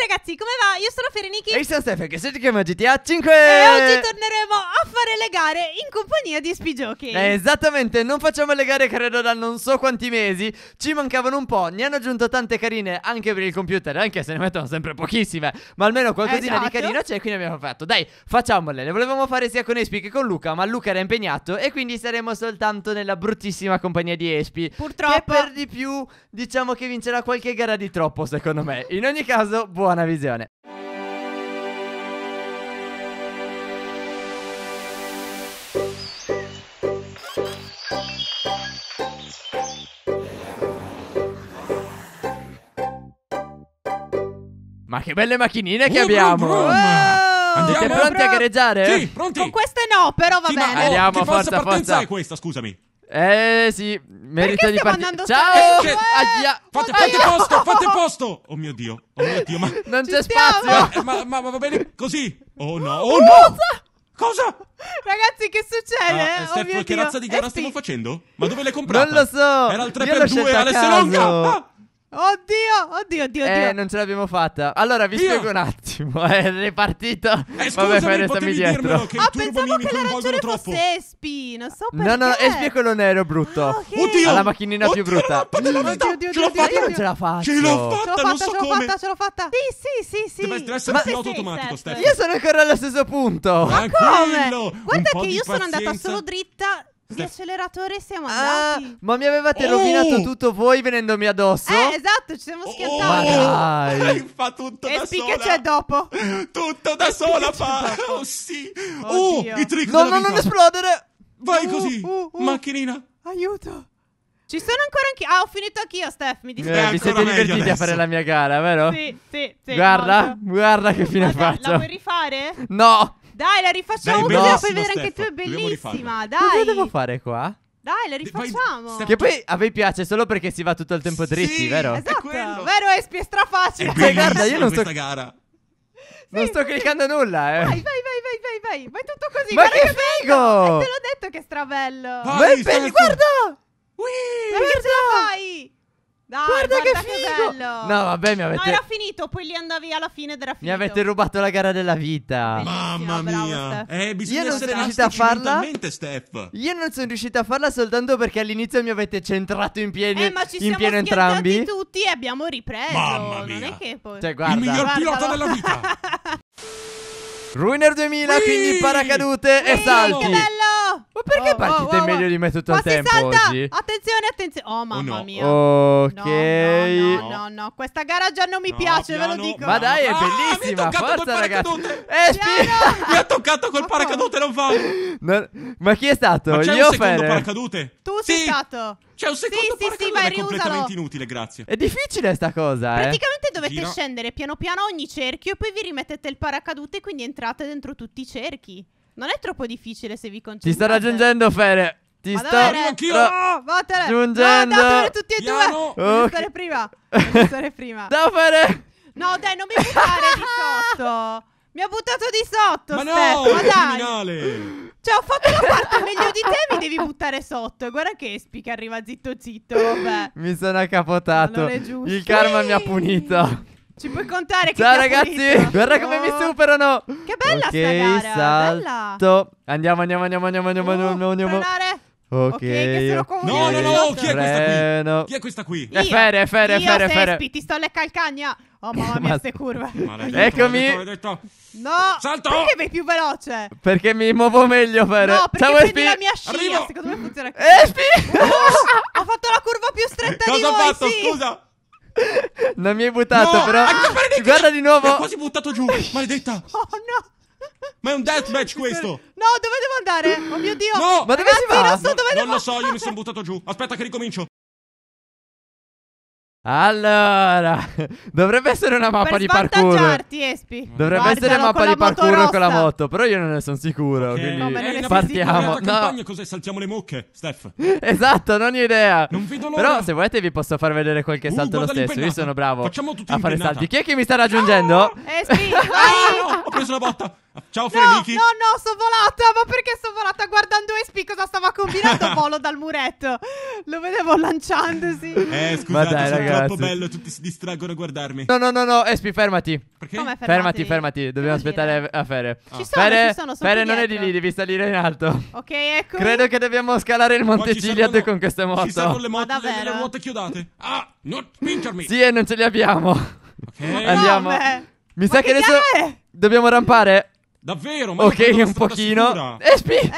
ragazzi, come va? Io sono Fereniki. E io sono Stefan, che sono chiama GTA 5. E oggi torneremo a fare le gare in compagnia di Spigiochi. Eh, esattamente, non facciamo le gare credo da non so quanti mesi. Ci mancavano un po', ne hanno aggiunto tante carine anche per il computer, anche se ne mettono sempre pochissime. Ma almeno qualcosina esatto. di carino c'è, quindi abbiamo fatto. Dai, facciamole. Le volevamo fare sia con Espi che con Luca, ma Luca era impegnato e quindi saremo soltanto nella bruttissima compagnia di Espi. Purtroppo. Che per di più, diciamo che vincerà qualche gara di troppo, secondo me. In ogni caso, buon Buona visione. Ma che belle macchinine che abbiamo! Wow! Eh! Siete pronti a gareggiare? Sì, pronti! Con queste no, però va sì, bale. ma, bene. oh, Andiamo, che forza, forza partenza forza. è questa, scusami? Eh sì, merita di partire. Ciao! Che... Cioè, Aia. Ah, fate, fate posto, fate posto! Oh mio Dio, oh mio Dio, ma... Non c'è spazio! Ma, ma, ma, va bene così? Oh no, oh no! Cosa? Ragazzi, che succede? Ah, eh, Steph, oh che razza di gara eh, stiamo sì. facendo? Ma dove le comprate? Non lo so! Era il 3x2, Alessandro! Ah! Oddio, oddio, oddio, eh, non ce l'abbiamo fatta. Allora vi Io. spiego un attimo. È ripartito. Eh, scusami, Vabbè, potevi dietro. dirmelo che ah, pensavo che la ragione troppo. fosse Espi, non so perché. No, no, Espi è quello nero brutto. Ah, ok. Oddio. Ha la macchinina più brutta. Oddio, oddio, mm, oddio, oddio, ce l'ho oddio, fatta. Io non ce la faccio. Ce l'ho fatta, non so ce l'ho come. fatta, ce l'ho fatta. Sì, sì, sì, sì. Deve essere essere Ma- piloto Sì, automatico, certo. Stefano. Io sono ancora allo stesso punto. Ma come? Guarda che io sono andata solo dritta di acceleratore siamo ah, andati. Ah, ma mi avevate oh! rovinato tutto voi venendomi addosso? Eh, esatto, ci siamo oh, schiantati. Oh, ma dai. fa tutto e da sola. E c'è dopo. Tutto da e sola fa. Oh sì. Oddio. Oh, i trick No, no, non esplodere. Vai uh, così. Uh, uh. Macchinina. Aiuto. Ci sono ancora anch'io. Ah, ho finito anch'io, Steph. Mi eh, dispiace. Eh, vi siete divertiti adesso. a fare la mia gara, vero? Sì, sì, sì. Guarda, molto. guarda che fine Guarda, faccio. La vuoi rifare? No. Dai, la rifacciamo Dai, così la puoi vedere anche tu, è bellissima. Dai. Cosa devo fare qua? Dai, la rifacciamo. Vai, che poi a me piace solo perché si va tutto il tempo dritti, sì, vero? Esatto, è vero Espi, è strafacile. È guarda, io non sto... questa gara. Non sto cliccando nulla, eh. Vai, vai, vai, vai, vai, vai. tutto così. Ma che figo! Te l'ho detto che è strabello. Vai, Ma è bello, guarda! Ui, guarda! ce la fai? Dai, guarda, guarda, che, che figo! bello. No, vabbè, mi avete. No, era finito, poi lì andavi alla fine della era Mi avete rubato la gara della vita. Bellissimo, Mamma mia. Eh, bisogna Io non sono riuscita a farla. Steph. Io non sono riuscita a farla soltanto perché all'inizio mi avete centrato in piedi. Eh, ma ci in siamo entrambi. tutti e abbiamo ripreso. Mamma mia. Non è che poi. Cioè, guarda, Il miglior guarda, pilota della vita. Ruiner 2000, Whee! quindi paracadute Whee! e salti. Che bello. Ma perché oh, oh partite oh, oh, meglio di me tutto il tempo salta. oggi? Attenzione, attenzione. Oh, mamma no. mia. Ok. No no, no, no, no, Questa gara già non mi piace, piano, ve lo dico. Ma dai, è ah, bellissima. Ah, Forza, ragazzi. Eh, spi- mi ha toccato col paracadute, non fa. ma chi è stato? Ma c'è Io un secondo paracadute. Tu sì. sei stato. C'è un secondo sì, sì, sì, vai, è completamente inutile, grazie. È difficile sta cosa, eh. Praticamente dovete Giro. scendere piano piano ogni cerchio e poi vi rimettete il paracadute e quindi entrate dentro tutti i cerchi. Non è troppo difficile se vi concentrate. Ti sto raggiungendo, Fere. Ti sto raggiungendo. Giungendo. No, datevele tutti e Piano. due. Okay. stare prima. Devi stare prima. no, Fere. No, dai, non mi buttare di sotto. Mi ha buttato di sotto, Ma Steph. no, Ma dai. Criminale. Cioè, ho fatto la parte meglio di te, mi devi buttare sotto. guarda che Espi che arriva zitto zitto. Vabbè. Mi sono accapotato. Non è giusto. Il karma sì. mi ha punito. Ci puoi contare che Ciao ragazzi, pulito. guarda come oh. mi superano. Che bella okay, sta gara, salto. Bella. Andiamo, andiamo, andiamo, andiamo, andiamo, uh, andiamo, andiamo. Frenare. Ok, sono che no, no, no, chi è questa qui? Chi è questa qui? Io, è Fere, è Fere, è Fere, Sespi, ti sto alle calcagna. Oh mamma mia, ste curve. Maledetto, Eccomi. Maledetto, maledetto. No, Salto. perché vai più veloce? Perché mi muovo meglio, Fere. No, perché Ciao, prendi Espi. la mia scia, Arrivo. secondo me funziona Espi! Oh, ho fatto la curva più stretta Cosa di voi, Cosa ho fatto, sì. scusa? Non mi hai buttato, no, però. Eh, Guarda di nuovo. Mi quasi buttato giù. Maledetta. Oh no. Ma è un deathmatch questo! No, dove devo andare? Oh mio dio! No! Ma dove Ragazzi, si va? Non, so dove non devo... lo so, io mi sono buttato giù. Aspetta che ricomincio. Allora, dovrebbe essere una mappa per di parkour. Espi. Dovrebbe Guardalo essere diciamo, mappa di parkour con la moto, però io non ne sono sicuro. Okay. Quindi no, partiamo. No. Campagna, cos'è? Saltiamo le mucche, Steph. Esatto, non ho idea. Non vedo l'ora. Però se volete vi posso far vedere qualche uh, salto lo stesso. Io sono bravo Facciamo tutti a fare impennata. salti. Chi è che mi sta raggiungendo? No! Espi, ah, no, ho preso la botta. Ciao no, Frenichi. No, no, sono volata. Ma perché sono volata guardando Espi cosa stava combinando? Volo dal muretto. Lo vedevo lanciandosi. Eh, scusate, ma dai, sono ragazzi. troppo bello. Tutti si distraggono a guardarmi. No, no, no, no. Espi, fermati. Perché? Come fermati? Fermati, fermati. Dobbiamo Devo aspettare dire. a Fere. Ah. Ci sono, Fere, ci sono, sono Fere non è di lì, devi salire in alto. Ok, ecco. Credo che dobbiamo scalare il Monte no, con queste moto. Ci sono le, mo- le, le, le chiodate. Ah, non spingermi. Sì, e non ce le abbiamo. Ok. Andiamo. No, mi sa che adesso dobbiamo rampare. Davvero? Ma ok, un pochino. Espi! Espi!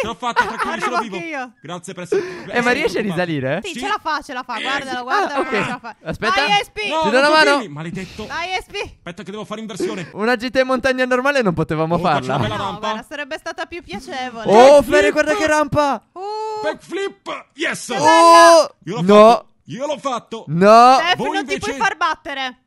Ce l'ho fatta, tranquillo, sono vivo. Io. Grazie per essere qui. Eh, e ma riesce a risalire? Sì, sì, ce la fa, ce la fa. Guardala, eh, guardala. Ah, okay. guarda, Aspetta. Dai, Espi! No, Ti do una mano. Maledetto. Dai, Espi! Aspetta che devo fare inversione. Una GT in montagna normale non potevamo oh, farla. Una bella rampa. Guarda, sarebbe stata più piacevole. Oh, Ferre, guarda che rampa! Uh. Backflip! Yes! Oh! Io l'ho no. fatto. Io l'ho fatto. No. Steph, non ti puoi far battere.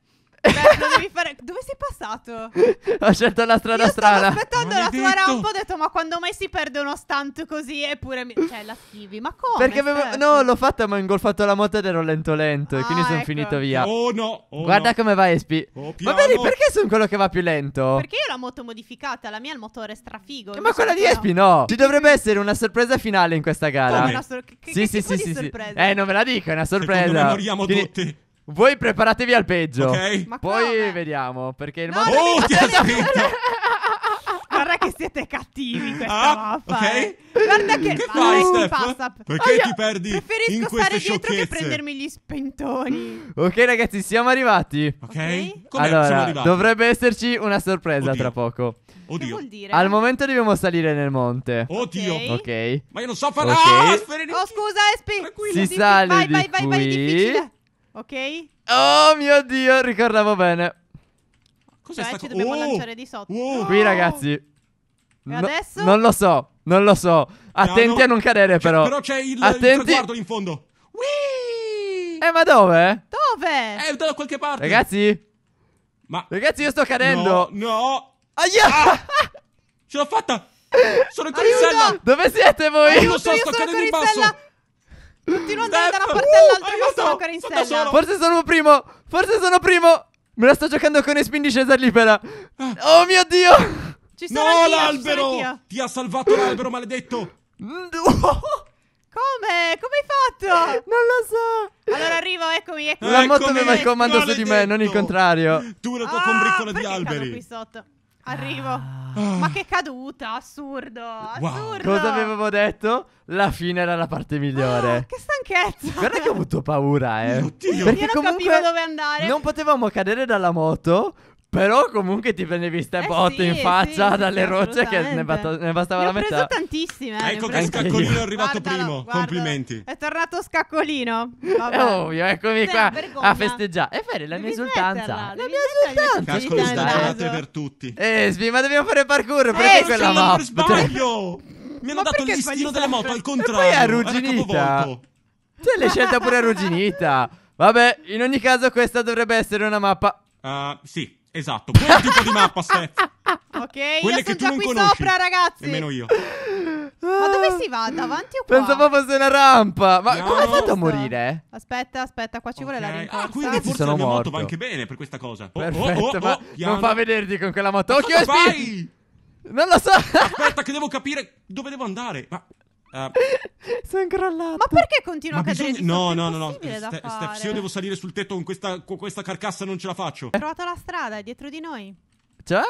Beh, non fare... Dove sei passato? ho scelto la strada Io strana. Stavo aspettando la tua rampa, ho detto ma quando mai si perde uno stunt così eppure mi... Cioè, la schivi, ma come? Perché avevo... No, l'ho fatta ma ho ingolfato la moto ed ero lento lento ah, quindi sono ecco. finito via. Oh no! Oh Guarda no. come va Espi. Oh, ma vedi, perché sono quello che va più lento? Perché io ho la moto modificata, la mia è il motore strafigo. Ma quella di Espi no. Ci dovrebbe essere una sorpresa finale in questa gara. Come? Una sor- che, sì, che sì, sì, sì, sì. Eh, non ve la dico, è una sorpresa. Secondo me moriamo quindi... tutti. Voi preparatevi al peggio. Ok. Ma Poi come? vediamo. Perché il mondo. Oh, ti ha scritto! Guarda che siete cattivi questa mappa. Ah, eh. ok. eh. Guarda che, Che fai, Uh, passa. Perché Ah, ti perdi in Preferisco queste stare dietro che prendermi gli spentoni. Ok, ragazzi, siamo arrivati. Ok? Ok. Come siamo arrivati? dovrebbe esserci una sorpresa Oddio. tra poco. Oddio. Che vuol dire? Al momento dobbiamo salire nel monte. Oddio. Ok. Ok. Ma io non so fare... Ok. Ah, Oh, scusa, Espi. Tranquillo. Si sale vai, di vai, vai, vai, qui. difficile. Ok? Oh mio Dio, ricordavo bene. Cos'è cioè, ci dobbiamo oh! lanciare di sotto. Oh! Qui ragazzi. No, adesso? Non lo so, non lo so. Attenti no, no. a non cadere cioè, però. Però c'è il, Attenti. il traguardo in fondo. Whee! Eh ma dove? Dove? Eh da qualche parte. Ragazzi? Ma... Ragazzi io sto cadendo. No, no. Aia! Ah! Ce l'ho fatta. Sono in corissella. Dove siete voi? Aiuto, non so, sto cadendo in basso. Continuo a andare da una parte all'altra, uh, ma aiuto, sono ancora in sono sella. Forse sono primo. Forse sono primo. Me la sto giocando con i Espin di Cesar libera. Ah. Oh mio dio. Ci sono no, anch'io, l'albero. Ci sono Ti ha salvato l'albero, maledetto. Come? Come hai fatto? Non lo so. Allora arrivo, eccomi, eccomi. La moto aveva il comando maledetto. su di me, non il contrario. Tu e la tua ah, combriccola di alberi. qui sotto. Arrivo. Ah. Ma che caduta, assurdo, assurdo. Cosa avevamo detto? La fine era la parte migliore. Ah, che stanchezza. Guarda che ho avuto paura, eh. Oddio. Perché Io non comunque capivo dove andare. Non potevamo cadere dalla moto però comunque ti prendevi ste eh botte sì, in faccia sì, dalle sì, rocce che ne, bat- ne bastava ne la metà. Ne ho preso tantissime. ecco che Scaccolino è arrivato guardalo, primo. Guardalo. Complimenti. È tornato Scaccolino. Vabbè. È eh, ovvio, eccomi qua vergogna. a festeggiare. E eh, vero, la mia esultanza. La mia esultanza. Casco di stagionate per tutti. Espi, ma dobbiamo fare parkour. Perché eh, quella mappa? Per sbaglio. Cioè, Mi hanno dato il listino delle moto al contrario. E poi è arrugginita. Cioè, l'hai scelta pure arrugginita. Vabbè, in ogni caso questa dovrebbe essere una mappa. Ah, sì. Esatto, quel tipo di mappa, Steph. Ok, Quelle io che sono tu già non qui conosci. sopra, ragazzi. Nemmeno io. Ma dove si va? Davanti o qua? Pensavo fosse una rampa. Ma No. come hai fatto a morire? Aspetta, aspetta, qua ci vuole la Ok. rincorsa. Ah, quindi Sì, forse sono la mia morto. moto va anche bene per questa cosa. Oh, Perfetto, oh, oh, oh, ma non fa vederti con quella moto. Occhio, Cosa Non lo so. Aspetta che devo capire dove devo andare. Ma Uh, ah. Sono crollato. Ma perché continua Ma a cadere? No, no, no, no. Ste- Steph, se io devo salire sul tetto con questa, con questa carcassa non ce la faccio. Ho trovato la strada, è dietro di noi. Cioè?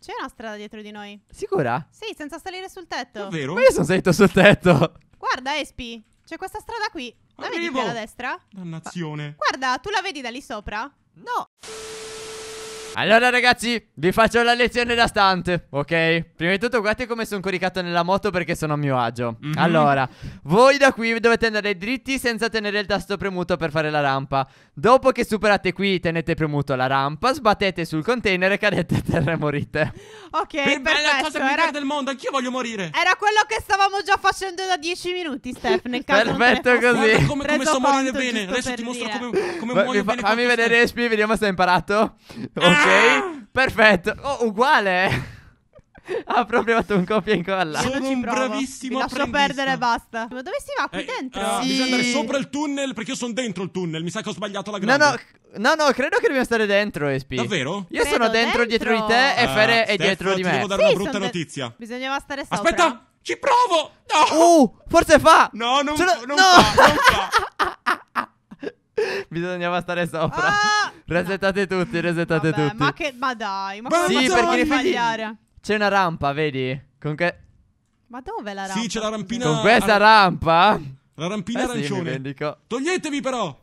C'è una strada dietro di noi. Sicura? Sì, senza salire sul tetto. Davvero? Ma io sono salito sul tetto. Guarda, Espi, c'è questa strada qui. La Arrivo. vedi qui alla destra? Dannazione. Guarda, tu la vedi da lì sopra? No. Allora ragazzi, vi faccio la lezione da stunt ok? Prima di tutto guardate come sono coricato nella moto perché sono a mio agio mm -hmm. Allora, voi da qui dovete andare dritti senza tenere il tasto premuto per fare la rampa Dopo che superate qui tenete premuto la rampa, sbattete sul container e cadete a terra e morite Ok, perfetto che la cosa più era... del mondo, anch'io voglio morire Era quello che stavamo già facendo da 10 minuti, Steph, nel caso Perfetto così come, come sto morendo bene, adesso ti mostro come, come muoio fa, bene Fammi vedere Espi, vediamo se hai imparato ah! Ok DJ. Perfetto. Oh, uguale. Ha proprio fatto un copia e incolla. Sono un provo. bravissimo Mi lascio perdere, basta. Ma dove si va qui eh, dentro? Uh, sì. Bisogna andare sopra il tunnel perché io sono dentro il tunnel. Mi sa che ho sbagliato la grande. No, no, no, no credo che dobbiamo stare dentro, Espi. Davvero? Io credo sono dentro, dentro, dietro di te e uh, Fere è ah, dietro di me. devo dare sì, una brutta notizia. De- bisognava stare sopra. Aspetta, ci provo. No! Uh, forse fa. No, non, sono... non no. fa, non fa. bisognava stare sopra. Ah! Resettate tutti, resettate Vabbè, tutti. Ma, che, ma dai, ma, ma come sì, facciamo perché a sbagliare? C'è una rampa, vedi? Con che... Ma dove la rampa? Sì, c'è la rampina. Con questa rampa? La rampina eh arancione. Sì, Toglietevi però.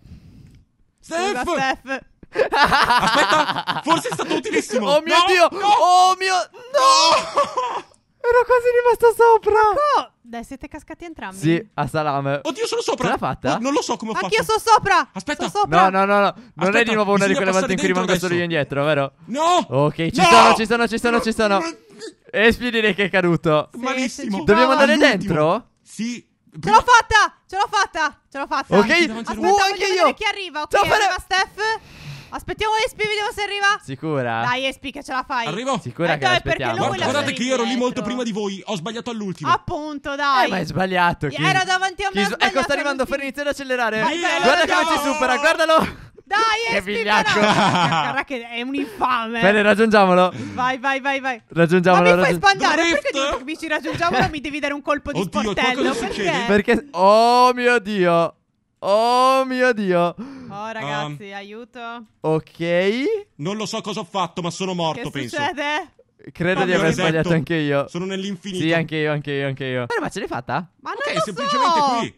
Steph! Scusa, Steph. Aspetta, forse è stato utilissimo. Oh mio no, Dio! No. Oh mio... No! no! Ero quasi rimasto sopra. Co- Dai, siete cascati entrambi. Sì, a salame. Oddio, sono sopra. Ce l'ha fatta? No, oh, non lo so come ho fatto. Anch'io sono sopra. Aspetta. Sono sopra. No, no, no, no. Non Aspetta, è di nuovo una di quelle volte in cui rimango solo io indietro, vero? No. Ok, ci no! sono, ci sono, ci sono, ci sono. E direi che è caduto. Sì, Malissimo. Dobbiamo andare dentro? Sì. Ce l'ho fatta! Ce l'ho fatta! Ce l'ho fatta! Ok, aspetta, uh, voglio vedere io. chi arriva. Ok, arriva Steph. Aspettiamo Espi, vediamo se arriva. Sicura? Dai, Espi, che ce la fai. Arrivo. Sicura eh, che dai, perché lui Guarda, guardate che io ero lì molto prima di voi. Ho sbagliato all'ultimo. Appunto, dai. Eh, ma hai sbagliato. Chi... Era davanti a me. Chi... Ecco, sta arrivando. Ferri, iniziare ad accelerare. Vai, yeah. Guarda che non ci supera, guardalo. Dai, Espi, vigliacco. Guarda che è un infame. Bene, raggiungiamolo. Vai, vai, vai, vai. Raggiungiamolo. Ma mi fai raggiung... sbagliare perché dici, dici raggiungiamolo mi devi dare un colpo di Oddio, sportello? Perché? perché? Oh mio Dio. Oh mio Dio. Oh ah. ragazzi, um, aiuto. Ok. Non lo so cosa ho fatto, ma sono morto, che penso. Succede? Credo no, ah, di aver sbagliato anche io. Sono nell'infinito. Sì, anche io, anche io, anche io. Però, ma ce l'hai fatta? Ma okay, non lo semplicemente so. qui.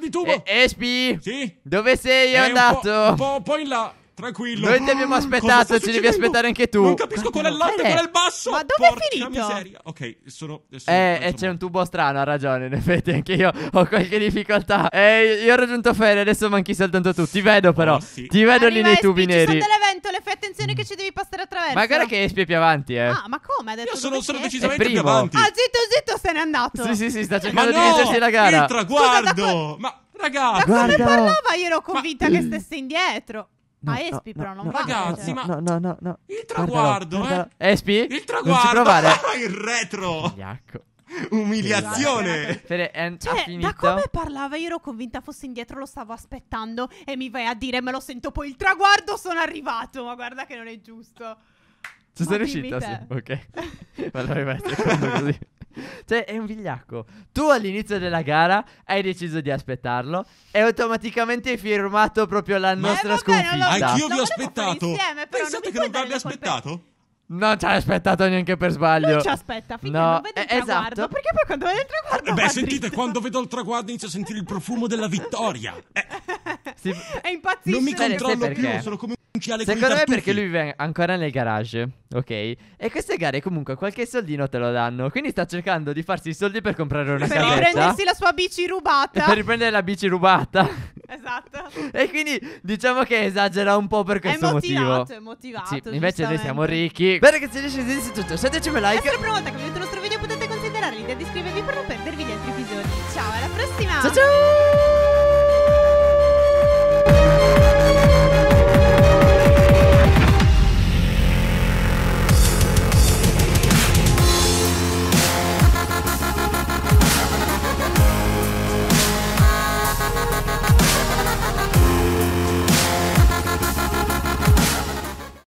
Vai tubo. Eh, espi. Sì? Dove sei È eh, andato? un po', un po' in là. Tranquillo. Noi ti abbiamo mm, aspettato, ci devi aspettare anche tu. Non capisco qual è l'alto e eh. qual è il basso. Ma dove Porca è finito? Miseria. Ok, sono. Eh, sono eh, c'è un tubo strano, ha ragione. In effetti, anche io ho qualche difficoltà. Eh, io ho raggiunto Fede, adesso manchi soltanto tu. Ti vedo, oh, però. Oh, sì. Ti vedo Arriva lì nei tubi neri. Ci sono delle ventole, fai attenzione che ci devi passare attraverso. Ma guarda che Espi è più avanti, eh. Ah, ma come? Ha detto io sono, sono decisamente più avanti. Ah, zitto, zitto, se n'è andato. Sì, sì, sì, sta cercando ma di no, la gara. Il traguardo. ma Ragazzi, ma come parlava io ero convinta ma... che stesse indietro. No, ma Espi no, però non no, va cioè. Ragazzi, cioè. ma no, no, no, no. Il traguardo, guardalo, guardalo. eh. Espi? Il traguardo. Il retro. Iacco. Umiliazione. Fede, è, cioè, da come parlava io ero convinta fosse indietro, lo stavo aspettando e mi vai a dire me lo sento poi il traguardo sono arrivato, ma guarda che non è giusto. Ci sei riuscita? Sì. Ok. ma l'avevi messo così. Cioè, è un vigliacco. Tu all'inizio della gara hai deciso di aspettarlo e automaticamente hai firmato proprio la Ma nostra eh, vabbè, sconfitta. Allora, Anch'io vi ho aspettato. Insieme, Pensate non che non vi abbia aspettato? Colpe... Non ci hai aspettato neanche per sbaglio. Non ci aspetta finché no, non vede il eh, esatto. traguardo. Perché poi quando vedo il traguardo. Eh beh, sentite, dritto. quando vedo il traguardo inizio a sentire il profumo della vittoria. Eh. Si... È impazzito. Non mi controllo più, sono come Secondo me perché lui vive ancora nel garage, ok? E queste gare comunque qualche soldino te lo danno. Quindi sta cercando di farsi i soldi per comprare una per Per riprendersi la sua bici rubata. Per riprendere la bici rubata. Esatto. e quindi diciamo che esagera un po' per questo è motivato, motivo. È motivato, sì, invece noi siamo ricchi. Bene che se riesci di tutto, lasciatecimi like. Se è la prima volta che vedete il nostro video potete considerare l'idea di iscrivervi per non perdervi gli altri episodi. Ciao, alla prossima. Ciao ciao.